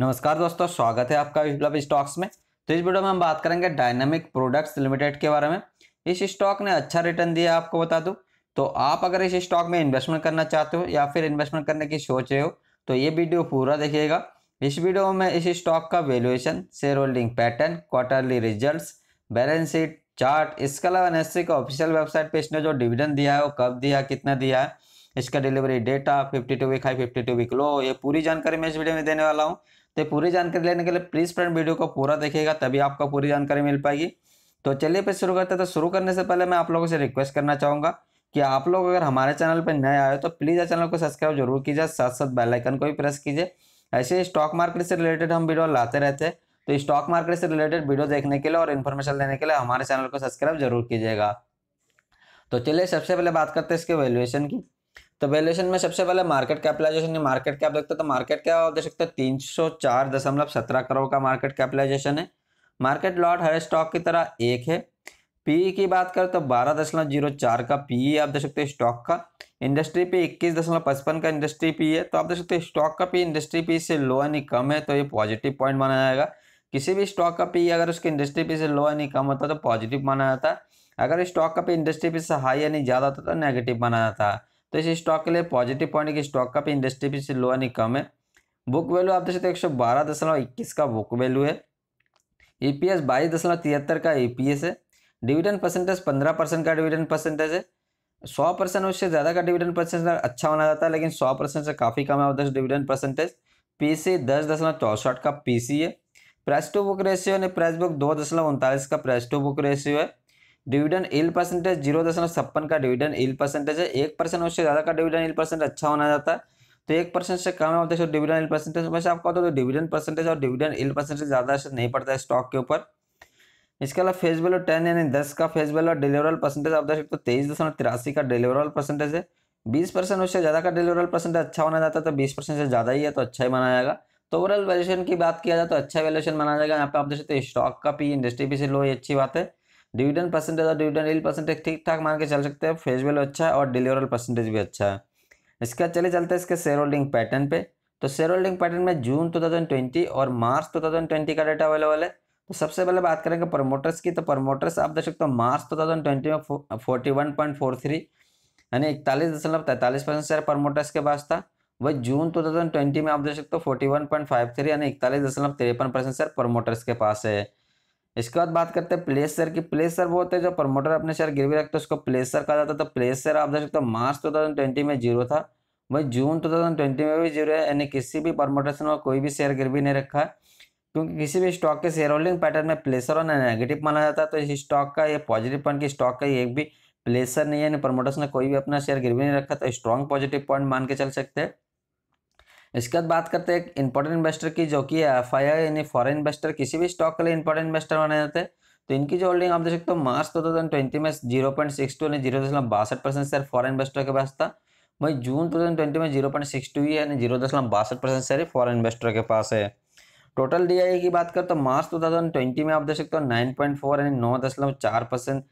नमस्कार दोस्तों स्वागत है आपका विप्लव स्टॉक्स में तो इस वीडियो में हम बात करेंगे डायनामिक प्रोडक्ट्स लिमिटेड के बारे में इस स्टॉक ने अच्छा रिटर्न दिया आपको बता दूं तो आप अगर इस स्टॉक में इन्वेस्टमेंट करना चाहते हो या फिर इन्वेस्टमेंट करने की सोच रहे हो तो ये वीडियो पूरा देखिएगा इस वीडियो में इस स्टॉक का valuation share holding pattern quarterly result balance sheet chart इसके अलावा एनएससी का ऑफिशियल वेबसाइट पर इसने जो डिविडेंड दिया है वो कब दिया कितना दिया है इसका delivery data 52 week high two week low ये पूरी जानकारी मैं इस वीडियो में देने वाला हूँ तो पूरी जानकारी लेने के लिए प्लीज़ फ्रेंड वीडियो को पूरा देखिएगा तभी आपको पूरी जानकारी मिल पाएगी तो चलिए फिर शुरू करते हैं तो शुरू करने से पहले मैं आप लोगों से रिक्वेस्ट करना चाहूँगा कि आप लोग अगर हमारे चैनल पर नए आए तो प्लीज़ आ चैनल को सब्सक्राइब जरूर कीजिए साथ साथ बेलाइकन को भी प्रेस कीजिए ऐसे स्टॉक मार्केट से रिलेटेड हम वीडियो लाते रहते हैं तो स्टॉक मार्केट से रिलेटेड वीडियो देखने के लिए और इन्फॉर्मेशन लेने के लिए हमारे चैनल को सब्सक्राइब जरूर कीजिएगा तो चलिए सबसे पहले बात करते हैं इसके वैल्यूएशन की तो वैल्यूएशन में सबसे पहले मार्केट कैपिटलाइजेशन मार्केट कैप देखते हैं तो मार्केट क्या आप देख सकते हो तीन सौ चार दशमलव सत्रह करोड़ का मार्केट कैपिटलाइजेशन है मार्केट लॉट हर स्टॉक की तरह एक है पीई की बात करें तो बारह दशमलव जीरो चार का पीई e आप देख सकते हो स्टॉक का इंडस्ट्री पी इक्कीस दशमलव पचपन का इंडस्ट्री पी है तो आप देख सकते हो स्टॉक का पी इंडस्ट्री पी से लो यानी कम है तो ये पॉजिटिव पॉइंट माना जाएगा किसी भी स्टॉक का पी अगर उसके इंडस्ट्री पी से लो यानी कम होता है तो पॉजिटिव माना जाता है अगर स्टॉक का पी इंडस्ट्री पी से हाई यानी ज़्यादा होता है तो नेगेटिव माना जाता है तो इस स्टॉक के लिए पॉजिटिव पॉइंट कि स्टॉक का भी इंडस्ट्री भी लो यानी कम है बुक वैल्यू आप देख सकते हो एक सौ बारह दशमलव इक्कीस का बुक वैल्यू है ई पी एस बाईस दशमलव तिहत्तर का ई पी एस है डिविडेंड परसेंटेज पंद्रह परसेंट का डिविडेंड परसेंटेज है सौ परसेंट उससे ज़्यादा का डिविडेंड परसेंटेज अच्छा माना जाता है लेकिन सौ परसेंट से काफ़ी कम है उधर डिविडेंड परसेंटेज पी सी दस दशमलव चौसठ का पी सी है प्राइस टू बुक रेशियो यानी प्राइस बुक दो दशमलव उनतालीस का प्राइस टू बुक रेशियो है डिविडेंड इल परसेंटेज जीरो दशमलव छप्पन का डिविडेंड इल परसेंटेज है एक परसेंट उससे ज़्यादा का डिविडेंड इल परसेंट अच्छा होना जाता है तो एक परसेंट से कम है डिविडेंड इल परसेंटेज वैसे आपका तो डिविडेंड परसेंटेज और डिविडेंड इल परसेंटेज ज़्यादा असर नहीं पड़ता है स्टॉक के ऊपर इसके अलावा फेस वैल्यू टेन यानी दस का फेस वैल्यू और डिलीवरल परसेंटेज आप देख सकते हो तेईस दशमलव तिरासी का डिलीवरल परसेंटेज है बीस परसेंट उससे ज़्यादा का डिलीवरल परसेंटेज अच्छा माना जाता है तो बीस परसेंट से ज़्यादा ही है तो अच्छा ही माना जाएगा तो ओवरऑल वैल्यूशन की बात किया जाए तो अच्छा वैल्यूशन माना जाएगा यहाँ पे आप देख सकते हो स्टॉक का पी इंडस्ट्री भी से लो ये अच्छी बात है डिविडेंड परसेंटेज और डिविडेंड एल परसेंटेज ठीक ठाक मान के चल सकते हैं फेज वैल्यू अच्छा है और डिलीवरल परसेंटेज भी अच्छा है इसके बाद चले चलते हैं इसके शेयर होल्डिंग पैटर्न पे तो शेयर होल्डिंग पैटर्न में जून 2020 और मार्च 2020 का डाटा अवेलेबल है तो सबसे पहले बात करेंगे प्रमोटर्स की तो प्रमोटर्स आप देख सकते हो मार्च टू में forty one point four three यानी इकतालीस दशमलव तैंतालीस परसेंट शेयर प्रमोटर्स के पास था वही जून 2020 में आप देख सकते हो फोर्टी पॉइंट फाइव थ्री यानी इकतालीस दशमलव तिरपन परसेंट शेयर प्रमोटर्स के पास है इसके बाद बात करते हैं प्लेसर की प्लेसर वो होते हैं जो प्रमोटर अपने शेयर गिरवी रखते हैं उसको प्लेसर कहा जाता है तो प्लेसर आप देख सकते हो मार्च टू थाउजेंड ट्वेंटी में जीरो था वही जून टू थाउजेंड ट्वेंटी में भी जीरो है यानी किसी भी प्रमोटर ने कोई भी शेयर गिरवी नहीं रखा है क्योंकि किसी भी स्टॉक के शेयर होल्डिंग पैटर्न में प्लेसर होना नेगेटिव माना जाता है तो इस स्टॉक का ये पॉजिटिव पॉइंट की स्टॉक का एक भी प्लेसर नहीं है यानी प्रमोटर्स ने कोई भी अपना शेयर गिरवी नहीं रखा तो स्ट्रॉन्ग पॉजिटिव पॉइंट मान के चल सकते हैं इसके बाद बात करते हैं इंपॉर्टेंट इन्वेस्टर की जो कि एफ आई आई यानी फॉरन इन्वेस्टर किसी भी स्टॉक के लिए इंपॉर्टेंट इन्वेस्टर माने जाते हैं तो इनकी जो होल्डिंग आप देख सकते हो मार्च दो थाउजेंड ट्वेंटी में जीरो पॉइंट सिक्स टू यानी जीरो दशमलव बासठ परसेंट शेयर फॉरन इन्वेस्टर के पास था वही जून टू थाउजेंड ट्वेंटी में जीरो पॉइंट सिक्स टू यानी जीरो दशमलव बासठ परसेंट शेयर फॉरन इन्वेस्टर के पास है टोटल डी आई की बात करें तो मार्च टू थाउजेंड ट्वेंटी में आप देख सकते हो नाइन पॉइंट फोर यानी नौ दशमलव चार परसेंट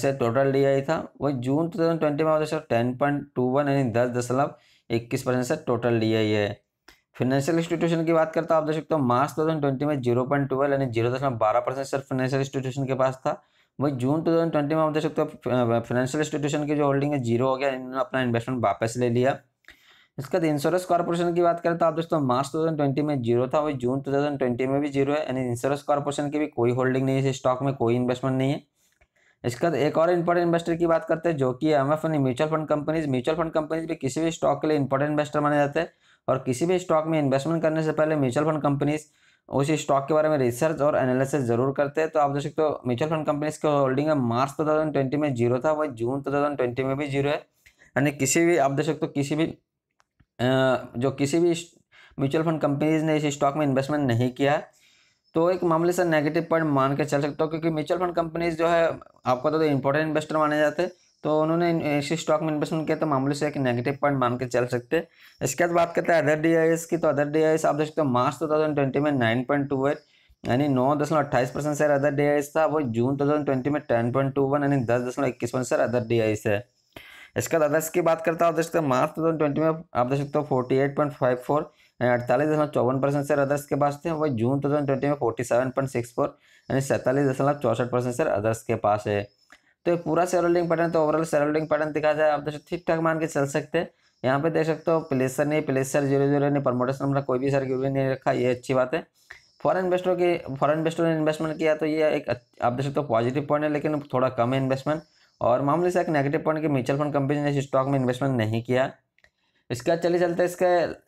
से टोटल डी आई था वही जून टू थाउजेंड ट्वेंटी में आप देख सकते हो टेन पॉइंट टू वन यानी दस दशमलव इक्कीस percent sir total D I है फाइनेंशियल इंस्टीट्यूशन की बात करता हूँ आप देख सकते हो मार्च टू थाउजेंड ट्वेंटी में जीरो पॉइंट ट्वेल्व यानी जीरो दशमलव बारह परसेंट सर फाइनेंशियल इंस्टीट्यूशन के पास था वही जून टू थाउजेंड ट्वेंटी में आप देख सकते हो फाइनेंशियल इंस्टीट्यूशन की जो होल्डिंग है जीरो हो गया इन्होंने अपना इन्वेस्टमेंट वापस ले लिया इसके बाद इंश्योरेंस कॉर्पोरेशन की बात करें तो आप दोस्तों मार्च 2020 में जीरो था वही जून 2020 में भी जीरो है यानी इंश्योरेंस कॉर्पोरेशन की भी कोई होल्डिंग नहीं है स्टॉक में कोई इन्वेस्टमेंट नहीं है इसके बाद एक और इंपॉर्टेंट इन्वेस्टर की बात करते हैं जो कि M F mutual fund companies mutual fund companies भी किसी भी स्टॉक के लिए इंपॉर्टेंट इन्वेस्टर माने जाते हैं और किसी भी स्टॉक में इन्वेस्टमेंट करने से पहले म्यूचुअल फंड कंपनीज उस स्टॉक के बारे में रिसर्च और एनालिसिस जरूर करते हैं तो आप देख सकते हो म्यूचुअल फंड कंपनीज का होल्डिंग है मार्च ट्वेंटी में जीरो था वही जून ट्वेंटी में भी जीरो है यानी किसी भी आप देख सकते हो किसी भी जो किसी भी म्यूचुअल फंड कंपनीज ने इस स्टॉक में इन्वेस्टमेंट नहीं किया है तो एक मामले से नेगेटिव पॉइंट मान के चल सकता हो क्योंकि म्यूचुअल फंड कंपनीज जो है आपको तो, इंपॉर्टेंट इन्वेस्टर माने जाते हैं तो उन्होंने इसी स्टॉक में इन्वेस्टमेंट किया तो मामले से एक नेगेटिव पॉइंट मान के चल सकते हैं इसके बाद बात करते हैं अदर डी की तो अदर डी आप देख सकते हो मार्च टू थाउजेंड ट्वेंटी में नाइन पॉइंट टू एट यानी नौ दशमलव अट्ठाईस परसेंट शेयर अदर डी था वो जून टू थाउजेंड ट्वेंटी में टेन पॉइंट टू वन यानी दस दशमलव इक्कीस परसेंट शेयर अदर डी है इसके बाद अदर्स की बात करता हूँ आप देख सकते मार्च टू थाउजेंड ट्वेंटी में आप देख सकते हो forty eight point five four अड़तालीस दशमलव चौवन परसेंट सर अदर्स के पास थे वही जून टू थाउजेंड ट्वेंटी में forty seven point six four यानी सैंतालीस दशमलव चौसठ परसेंट सर अदर्स के पास है तो ये पूरा शेयर होल्डिंग पैटर्न तो ओवरऑल शेयर होल्डिंग पैटर्न दिखा जाए आप देखो ठीक ठाक मान के चल सकते हैं यहाँ पे देख सकते हो प्लेसर नहीं प्लेसर जीरो जीरो नहीं प्रमोटर्स नंबर कोई भी सर की नहीं रखा ये अच्छी बात है फॉरन इन्वेस्टरों की फॉरन इन्वेस्टरों ने इन्वेस्टमेंट किया तो ये एक आप देख सकते हो पॉजिटिव पॉइंट है लेकिन थोड़ा कम है इन्वेस्टमेंट और मामले से एक नेगेटिव पॉइंट कि म्यूचुअल फंड कंपनी ने इस स्टॉक में इन्वेस्टमेंट नहीं किया इसके बाद चले चलते इसके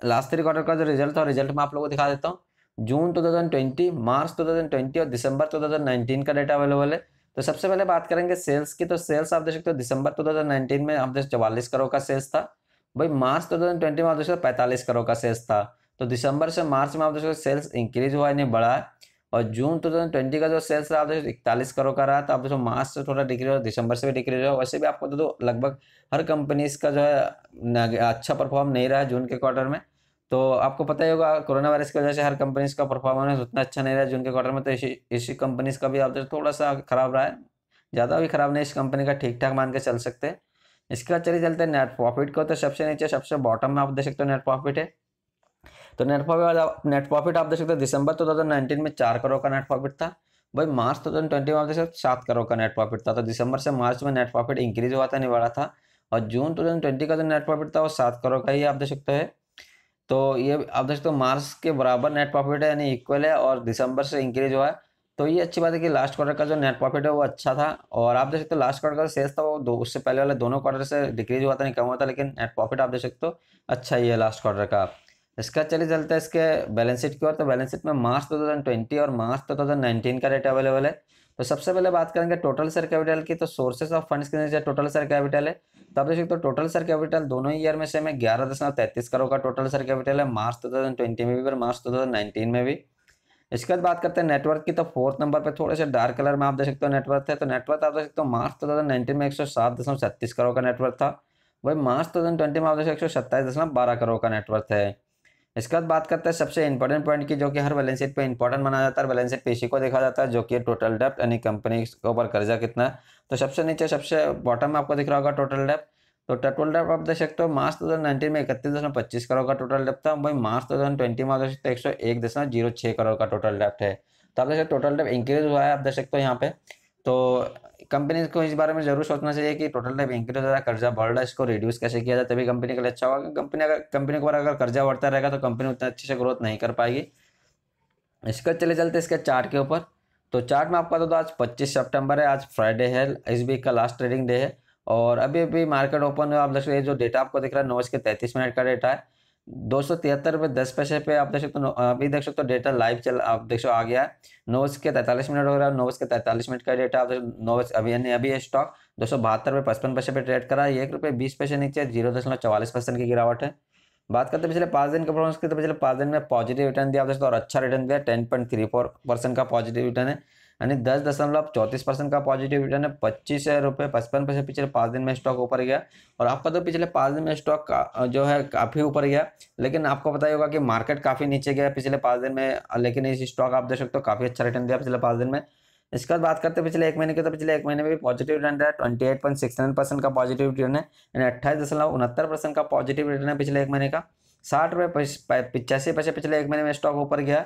लास्ट थ्री क्वार्टर का जो रिजल्ट था रिजल्ट मैं आप लोगों को दिखा देता हूँ जून 2020 मार्च 2020 और दिसंबर 2019 का डाटा अवेलेबल है तो सबसे पहले बात करेंगे सेल्स की तो सेल्स आप देख सकते हो दिसंबर 2019 में आप देख चौवालीस करोड़ का सेल्स था भाई मार्च 2020 में आप देख सकते हो पैंतालीस करोड़ का सेल्स था तो दिसंबर से मार्च में आप देख सकते हो सेल्स इंक्रीज हुआ नहीं बढ़ा है और जून टू तो थाउजेंड ट्वेंटी का जो सेल्स रहा था इकतालीस करोड़ का रहा था अब जो मार्च से थोड़ा डिक्रीज हो दिसंबर से भी डिक्रीज हो वैसे भी आपको तो, लगभग हर कंपनीज का जो है अच्छा परफॉर्म नहीं रहा जून के क्वार्टर में तो आपको पता ही होगा कोरोना वायरस की वजह से हर कंपनीज का परफॉर्मेंस उतना अच्छा नहीं रहा जून के क्वार्टर में तो इसी इसी कंपनीज का भी आप थोड़ा सा खराब रहा है ज़्यादा भी खराब नहीं इस कंपनी का ठीक ठाक मान के चल सकते हैं इसके बाद चले चलते हैं नेट प्रॉफिट को तो सबसे नीचे सबसे बॉटम में आप देख सकते हो नेट प्रॉफिट है तो नेट प्रॉफिट नेट प्रॉफिट आप देख सकते हैं दिसंबर टू नाइनटीन में चार करोड़ का नेट प्रॉफिट था भाई मार्च टू थाउजेंड ट्वेंटी में आप देख सकते सात करोड़ का नेट प्रॉफिट था तो दिसंबर से मार्च में नेट प्रॉफिट इंक्रीज हुआ था नहीं बढ़ा था और जून ट्वेंटी का जो नेट प्रॉफिट था वो सात करोड़ का ही आप देख सकते हैं तो ये आप देख सकते हो मार्च के बराबर नेट प्रॉफिट है यानी इक्वल है और दिसंबर से इंक्रीज हुआ है तो ये अच्छी बात है कि लास्ट क्वार्टर का जो नेट प्रॉफिट है वो अच्छा था और आप देख सकते हो लास्ट क्वार्टर का सेल्स था वो दो उससे पहले वाले दोनों क्वार्टर से डिक्रीज हुआ था नहीं कम हुआ था लेकिन नेट प्रॉफिट आप देख सकते हो अच्छा ही है लास्ट क्वार्टर का इसका चलिए चलते हैं इसके बैलेंस शीट की ओर तो बैलेंस शीट में मार्च 2020 और मार्च 2019 का डेटा अवेलेबल है तो सबसे पहले बात करेंगे टोटल सर कैपिटल की तो सोर्सेज ऑफ फंड्स के नीचे टोटल सर कैपिटल है तो आप देख सकते हो टोटल सर कैपिटल दोनों ईयर में से ग्यारह दशमलव तैतीस करोड़ का टोटल सर कैपिटल है मार्च 2020 में भी और मार्च 2019 में भी इसके बाद बात करते हैं नेटवर्क की तो फोर्थ नंबर पर थोड़े से डार्क कलर में आप देख सकते हो नेटवर्क है तो नेटवर्क आप देख सकते हो मार्च टू में एक करोड़ का नेटवर्क था वही मार्च ट्वेंटी में आप देख सकते हो सत्ताईस करोड़ का नेटवर्क है इसके बाद बात करते हैं सबसे इंपॉर्टेंट पॉइंट की जो कि हर बैलेंस शीट पे इंपॉर्टेंट माना जाता है बैलेंस शीट पेशी को देखा जाता है जो कि टोटल डेप्ट यानी कंपनी के ऊपर कर्जा कितना है तो सबसे नीचे सबसे बॉटम में आपको दिख रहा होगा टोटल डेप्ट तो टोटल डेप आप देख सकते हो मार्च दो हज़ार नाइनटीन में इकतीस दशमलव पच्चीस करोड़ का टोटल डेप था वही मार्च दो हज़ार ट्वेंटी में आप देख सकते हो एक सौ एक दशमलव जीरो छः करोड़ का टोटल डेप्ट है तो आप देख सकते हो टोटल डेप इंक्रीज हुआ है आप देख सकते हो यहाँ पे तो कंपनी को इस बारे में जरूर सोचना चाहिए कि टोटल टाइप इंक्रीज हो रहा है कर्जा बढ़ रहा है इसको रिड्यूस कैसे किया जाए तभी कंपनी के लिए अच्छा होगा कंपनी अगर कंपनी के बारे अगर कर्जा बढ़ता रहेगा तो कंपनी उतना अच्छे से ग्रोथ नहीं कर पाएगी इसका चले चलते इसके चार्ट के ऊपर तो चार्ट में आपका तो, तो आज पच्चीस सेप्टेम्बर है आज फ्राइडे है इस वीक का लास्ट ट्रेडिंग डे है और अभी अभी मार्केट ओपन हुआ आप देख रहे जो डेटा आपको दिख रहा है नौ के तैंतीस मिनट का डेटा है दो सौ तिहत्तर रुपये दस पैसे पे आप देख सकते हो अभी देख सकते हो डेटा लाइव चल आप देख सो आ गया है नौ बज के तैंतालीस मिनट हो रहा है नौ बज के तैंतालीस मिनट का डेटा आप नौ बज अभी यानी अभी स्टॉक दो सौ बहत्तर रुपये पचपन पैसे पे ट्रेड करा है एक रुपये बीस पैसे नीचे जीरो दशमलव चौवालीस परसेंट की गिरावट है बात करते पिछले पाँच दिन के परफॉर्मेंस की तो पिछले पाँच दिन में पॉजिटिव रिटर्न दिया आप हो और अच्छा रिटर्न दिया ten point three four percent का पॉजिटिव रिटर्न है यानी दस दशमलव चौंतीस परसेंट का पॉजिटिव रिटर्न है पच्चीस रुपये पचपन पैसे पिछले पाँच दिन में स्टॉक ऊपर गया और आपका तो पिछले पाँच दिन में स्टॉक का जो है काफ़ी ऊपर गया लेकिन आपको पता ही होगा कि मार्केट काफ़ी नीचे गया पिछले पाँच दिन में लेकिन इस स्टॉक आप देख सकते हो काफ़ी अच्छा रिटर्न दिया पिछले पाँच दिन में इसके बाद बात करते हैं पिछले एक महीने की तो पिछले एक महीने में भी पॉजिटिव रिटर्न है twenty eight point six nine percent का पॉजिटिव रिटर्न है यानी अट्ठाईस दशमलव उनहत्तर परसेंट का पॉजिटिव रिटर्न है पिछले एक महीने का साठ रुपये पचासी पैसे पिछले एक महीने में स्टॉक ऊपर गया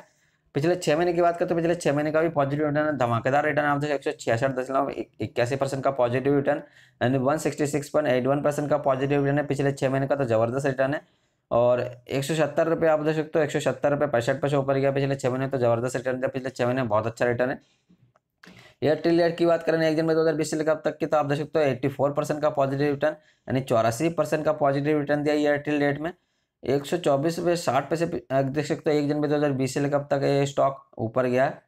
पिछले छह महीने की बात करते हैं तो पिछले छह महीने का भी पॉजिटिव रिटर्न धमाकेदार रिटर्न आप एक सौ छियासठ दशमलव इक्यासी परसेंट का positive return and one sixty six point eight one percent का पॉजिटिव रिटर्न है पिछले छह महीने का तो जबरदस्त रिटर्न है और एक सौ सत्तर रुपये आप देख सकते हो एक सौ सत्तर रुपये पैंसठ पैसे ऊपर गया पिछले छह महीने तो जबरदस्त रिटर्न था पिछले छह महीने बहुत अच्छा रिटर्न है एयरटेल एयर की बात करें एक दिन में दो हज़ार बीस से लेकर अब तक की तो आप देख सकते हो एट्टी फोर परसेंट का पॉजिटिव रिटर्न यानी चौरासी परसेंट का पॉजिटिव रिटर्न दिया एयरटेल रेट में एक सौ चौबीस रुपये साठ पैसे देख सकते हो एक जनवरी दो हज़ार बीस से लेकर अब तक ये स्टॉक ऊपर गया है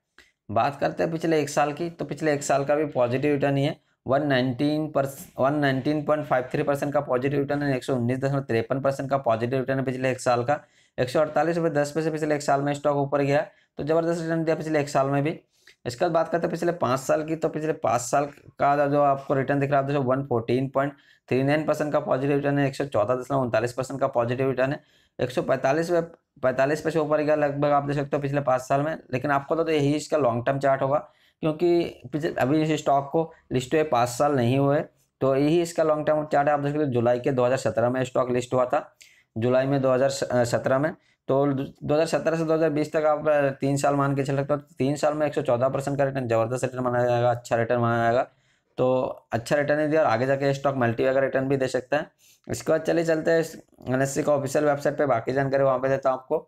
बात करते हैं पिछले एक साल की तो पिछले एक साल का भी पॉजिटिव रिटर्न ही है वन नाइनटीन पर one nineteen point five three percent का पॉजिटिव रिटर्न है एक सौ उन्नीस दशमलव तिरपन परसेंट का पॉजिटिव रिटर्न है पिछले एक साल का एक सौ अड़तालीस रुपये दस पैसे पिछले एक साल में स्टॉक ऊपर गया तो जबरदस्त रिटर्न दिया पिछले एक साल में भी इसके बाद बात करते हैं पिछले पाँच साल की तो पिछले पाँच साल का जो आपको रिटर्न दिख रहा है one fourteen point three nine percent का पॉजिटिव रिटर्न है एक सौ चौदह दशमलव उनतालीस परसेंट का पॉजिटिव रिटर्न है एक सौ पैंतालीस पैंतालीस पे ऊपर गया लगभग आप देख सकते हो पिछले पाँच साल में लेकिन आपको तो यही इसका लॉन्ग टर्म चार्ट होगा क्योंकि पिछले अभी इस स्टॉक को लिस्ट हुए पाँच साल नहीं हुए तो यही इसका लॉन्ग टर्म चार्ट है आप देख सकते हो जुलाई के सत्रह में स्टॉक लिस्ट हुआ था जुलाई में सत्रह में तो 2017 से 2020 तक आप तीन साल मान के चल सकते हो तो तीन साल में 114 परसेंट का रिटर्न जबरदस्त रिटर्न माना जाएगा अच्छा रिटर्न माना जाएगा तो अच्छा रिटर्न ही दिया और आगे जाके स्टॉक मल्टी वेगा रिटर्न भी दे सकता है इसके बाद चले चलते हैं एन e का ऑफिशियल वेबसाइट पर बाकी जानकारी वहाँ पर देता हूँ आपको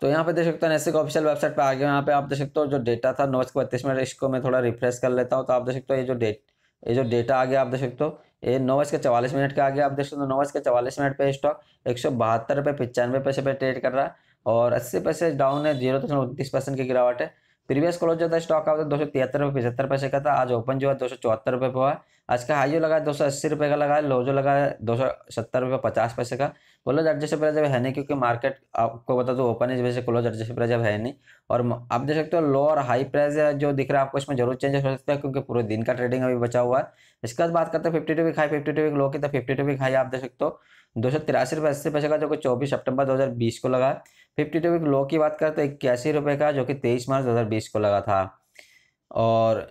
तो यहाँ पे देख सकते हो एन e का ऑफिशियल वेबसाइट पे आ गया यहाँ पे आप देख सकते हो जो डेटा था नौ सौ बत्तीस में इसको मैं थोड़ा रिफ्रेश कर लेता हूँ तो आप देख सकते हो ये जो डेट ये जो डेटा आ गया आप देख सकते हो ये नौ बज के चवालीस मिनट का आ गया आप देख सकते हो नौ बज के चवालीस मिनट पे स्टॉक एक सौ बहत्तर रुपये पचानवे पैसे पे ट्रेड कर रहा है और अस्सी पैसे डाउन है जीरो दशमलव उनतीस परसेंट की गिरावट है प्रीवियस क्लोज जो था स्टॉक आपका तो दो सौ तिहत्तर रुपये पचहत्तर पैसे का था आज ओपन जो है दो सौ चौहत्तर रुपये पर हुआ आज का हाई जो लगा है दो सौ अस्सी रुपये का लगा है लो जो लगा है दो सौ सत्तर रुपये पचास पैसे का क्लोज एडजस्ट प्राइस अब है नहीं क्योंकि मार्केट आपको बता दो ओपन है वैसे क्लोज एडजस्ट प्राइस अब है नहीं और आप देख सकते हो लो और हाई प्राइस जो दिख रहा है आपको इसमें जरूर चेंज हो सकता है क्योंकि पूरे दिन का ट्रेडिंग अभी बचा हुआ है इसके बाद बात करते हैं fifty two week high fifty two low की तो फिफ्टी टू हाई आप देख सकते हो दो सौ तिरासी रुपये अस्सी पैसे का जो कि चौबीस सितंबर 2020 को लगा फिफ्टी टू वीक लो की बात करें तो इक्यासी रुपये का जो कि तेईस मार्च 2020 को लगा था और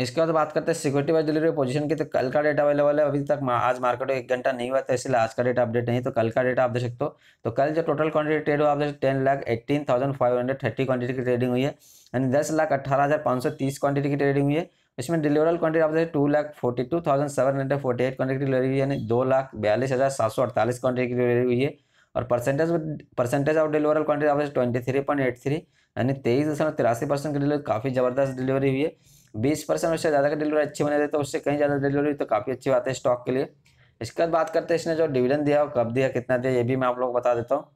इसके बाद बात करते हैं सिक्योरिटी वाइज डिलीवरी पोजीशन की तो कल का डेटा अवेलेबल है अभी तक आज मार्केट में एक घंटा नहीं हुआ था इसलिए आज का डेटा अपडेट नहीं तो कल का डेटा आप देख सकते हो तो कल जो टोटल क्वांटिटी ट्रेड हुआ आप ten lakh eighteen thousand five hundred thirty quantity की ट्रेडिंग हुई है यानी दस लाख अठारह हज़ार पाँच सौ तीस क्वांटिटी की ट्रेडिंग हुई है इसमें डिलीवरल क्वांटिटी आप देखिए two lakh forty two thousand seven hundred forty eight quantity delivery हुई यानी दो लाख बयालीस हज़ार सात सौ अड़तालीस क्वांटिटी की डिलीवरी हुई है और percentage percentage of deliverable quantity आप twenty three point eight three यानी तेईस दशमलव तिरासी परसेंट की डिलीवरी काफ़ी ज़बरदस्त डिलीवरी हुई है बीस परसेंट उससे ज़्यादा का डिलीवरी अच्छी बने रहे तो उससे कहीं ज़्यादा डिलीवरी तो काफ़ी अच्छी बात है स्टॉक के लिए इसके बाद बात करते हैं इसने जो डिविडन दिया और कब दिया कितना दिया ये भी मैं आप लोग को बता देता हूँ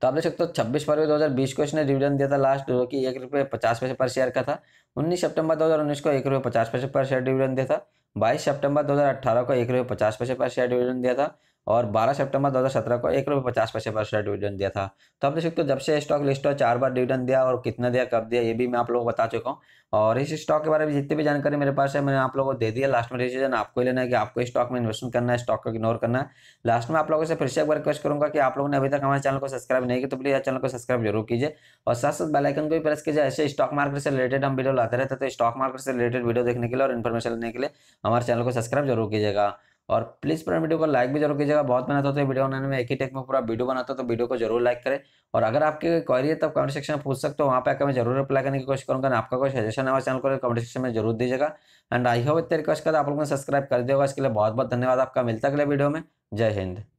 तो आप देख सकते हो छब्बीस फरवरी 2020 को इसने डिविडेंड दिया था लास्ट जो कि एक रुपये पचास पैसे पर शेयर का था 19 सितंबर 2019 को एक रुपये पचास पैसे पर शेयर डिविडेंड दिया था 22 सितंबर 2018 को एक रुपये पचास पैसे पर शेयर डिविडेंड दिया था और 12 सितंबर 2017 को एक रुपये पचास पैसे पर शेयर डिविडेंड दिया था तो आप देख सकते हो जब से स्टॉक लिस्ट हो चार बार डिविडेंड दिया और कितना दिया कब दिया ये भी मैं आप लोगों को बता चुका हूँ और इस स्टॉक के बारे में जितनी भी जानकारी मेरे पास है मैंने आप लोगों को दे दिया लास्ट में डिसीजन आपको ही लेना है कि आपको स्टॉक में इन्वेस्टमेंट करना है स्टॉक को इग्नोर करना है लास्ट में आप लोगों से फिर से एक बार रिक्वेस्ट करूँगा कि आप लोगों ने अभी तक हमारे चैनल को सब्सक्राइब नहीं किया तो प्लीज़ चैनल को सब्सक्राइब जरूर कीजिए और साथ साथ बेलाइकन को भी प्रेस कीजिए ऐसे स्टॉक मार्केट से रिलेटेड हम वीडियो लाते रहते तो स्टॉक मार्केट से रिलेटेड वीडियो देखने के लिए और इन्फॉर्मेशन लेने के लिए हमारे चैनल को सब्सक्राइब जरूर कीजिएगा और प्लीज़ पूरा वीडियो को लाइक भी जरूर कीजिएगा बहुत मेहनत होती है वीडियो बनाने में एक ही टेक में पूरा वीडियो बनाता तो वीडियो को जरूर लाइक करें और अगर आपकी क्वारी है तो कमेंट सेक्शन में पूछ सकते हो वहाँ पे आकर मैं जरूर रिप्लाई करने की कोशिश करूँगा आपका कोई सजेशन है चैनल को कमेंट तो सेक्शन में जरूर दीजिएगा एंड आई होप इतने रिक्वेस्ट कर आप लोगों ने सब्सक्राइब कर दिया इसके लिए बहुत बहुत धन्यवाद आपका मिलता अगले वीडियो में जय हिंद